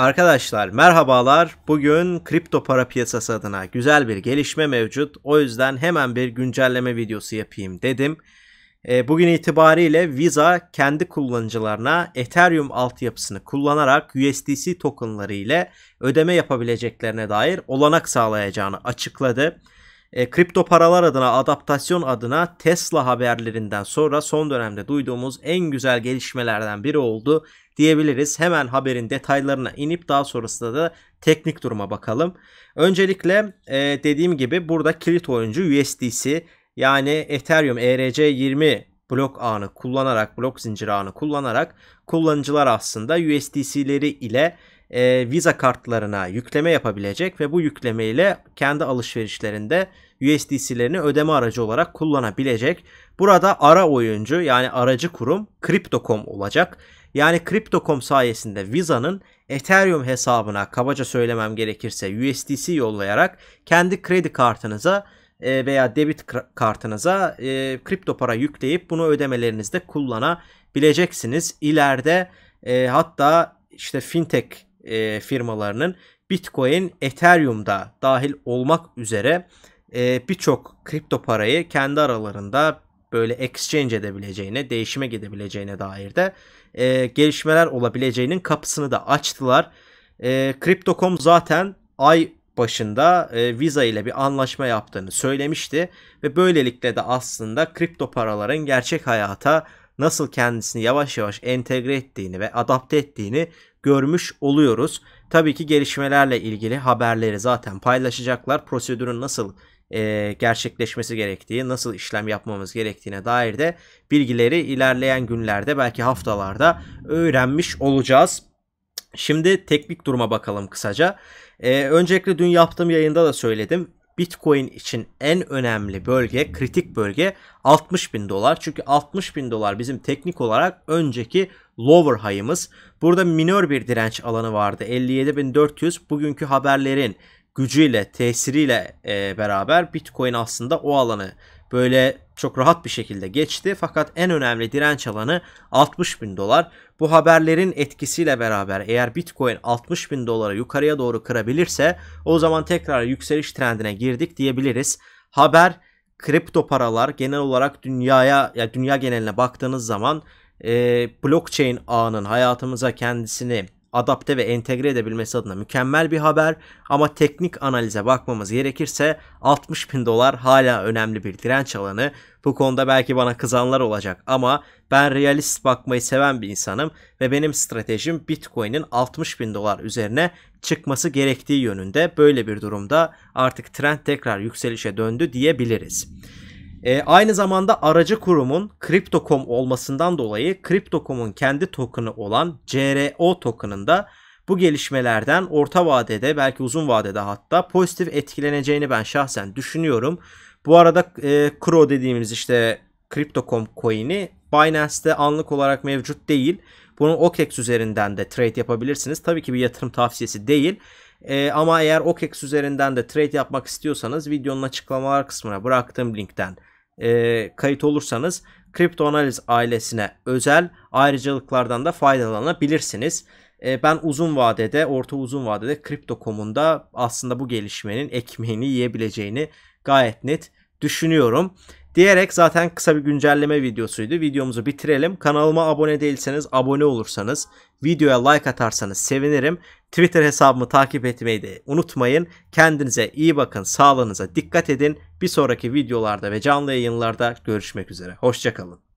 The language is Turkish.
Arkadaşlar merhabalar. Bugün kripto para piyasası adına güzel bir gelişme mevcut. O yüzden hemen bir güncelleme videosu yapayım dedim. Ee, bugün itibariyle Visa kendi kullanıcılarına Ethereum altyapısını kullanarak USDC tokenları ile ödeme yapabileceklerine dair olanak sağlayacağını açıkladı e, kripto paralar adına adaptasyon adına Tesla haberlerinden sonra son dönemde duyduğumuz en güzel gelişmelerden biri oldu diyebiliriz. Hemen haberin detaylarına inip daha sonrasında da teknik duruma bakalım. Öncelikle e, dediğim gibi burada kilit oyuncu USDC yani Ethereum ERC20 blok ağını kullanarak blok zincir ağını kullanarak kullanıcılar aslında USDC'leri ile e, Visa kartlarına yükleme yapabilecek ve bu yüklemeyle kendi alışverişlerinde USDC'lerini ödeme aracı olarak kullanabilecek. Burada ara oyuncu yani aracı kurum Crypto.com olacak. Yani Crypto.com sayesinde Visa'nın Ethereum hesabına kabaca söylemem gerekirse USDC yollayarak kendi kredi kartınıza e, veya debit kartınıza e, kripto para yükleyip bunu ödemelerinizde kullanabileceksiniz. İleride e, hatta işte fintech e, firmalarının Bitcoin, Ethereum'da dahil olmak üzere e, birçok kripto parayı kendi aralarında böyle exchange edebileceğine, değişime gidebileceğine dair de e, gelişmeler olabileceğinin kapısını da açtılar. E, Crypto.com zaten ay başında e, Visa ile bir anlaşma yaptığını söylemişti ve böylelikle de aslında kripto paraların gerçek hayata nasıl kendisini yavaş yavaş entegre ettiğini ve adapte ettiğini görmüş oluyoruz. Tabii ki gelişmelerle ilgili haberleri zaten paylaşacaklar. Prosedürün nasıl e, gerçekleşmesi gerektiği, nasıl işlem yapmamız gerektiğine dair de bilgileri ilerleyen günlerde belki haftalarda öğrenmiş olacağız. Şimdi teknik duruma bakalım kısaca. Ee, öncelikle dün yaptığım yayında da söyledim. Bitcoin için en önemli bölge, kritik bölge 60 bin dolar. Çünkü 60 bin dolar bizim teknik olarak önceki lower high'ımız. Burada minör bir direnç alanı vardı. 57.400 bugünkü haberlerin gücüyle, tesiriyle e, beraber Bitcoin aslında o alanı böyle çok rahat bir şekilde geçti. Fakat en önemli direnç alanı 60 bin dolar. Bu haberlerin etkisiyle beraber eğer Bitcoin 60 bin dolara yukarıya doğru kırabilirse o zaman tekrar yükseliş trendine girdik diyebiliriz. Haber kripto paralar genel olarak dünyaya ya dünya geneline baktığınız zaman e, blockchain ağının hayatımıza kendisini adapte ve entegre edebilmesi adına mükemmel bir haber ama teknik analize bakmamız gerekirse 60 bin dolar hala önemli bir direnç alanı. Bu konuda belki bana kızanlar olacak ama ben realist bakmayı seven bir insanım ve benim stratejim Bitcoin'in 60 bin dolar üzerine çıkması gerektiği yönünde böyle bir durumda artık trend tekrar yükselişe döndü diyebiliriz. E, aynı zamanda aracı kurumun Crypto.com olmasından dolayı Crypto.com'un kendi token'ı olan CRO token'ında bu gelişmelerden orta vadede belki uzun vadede hatta pozitif etkileneceğini ben şahsen düşünüyorum. Bu arada e, Kro dediğimiz işte Crypto.com coin'i Binance'de anlık olarak mevcut değil. Bunu OKEX üzerinden de trade yapabilirsiniz. Tabii ki bir yatırım tavsiyesi değil. E, ama eğer OKEX üzerinden de trade yapmak istiyorsanız videonun açıklamalar kısmına bıraktığım linkten e, kayıt olursanız kripto analiz ailesine özel ayrıcalıklardan da faydalanabilirsiniz. E, ben uzun vadede, orta uzun vadede kripto.com'unda aslında bu gelişmenin ekmeğini yiyebileceğini gayet net düşünüyorum diyerek zaten kısa bir güncelleme videosuydu. Videomuzu bitirelim. Kanalıma abone değilseniz abone olursanız, videoya like atarsanız sevinirim. Twitter hesabımı takip etmeyi de unutmayın. Kendinize iyi bakın, sağlığınıza dikkat edin. Bir sonraki videolarda ve canlı yayınlarda görüşmek üzere. Hoşçakalın.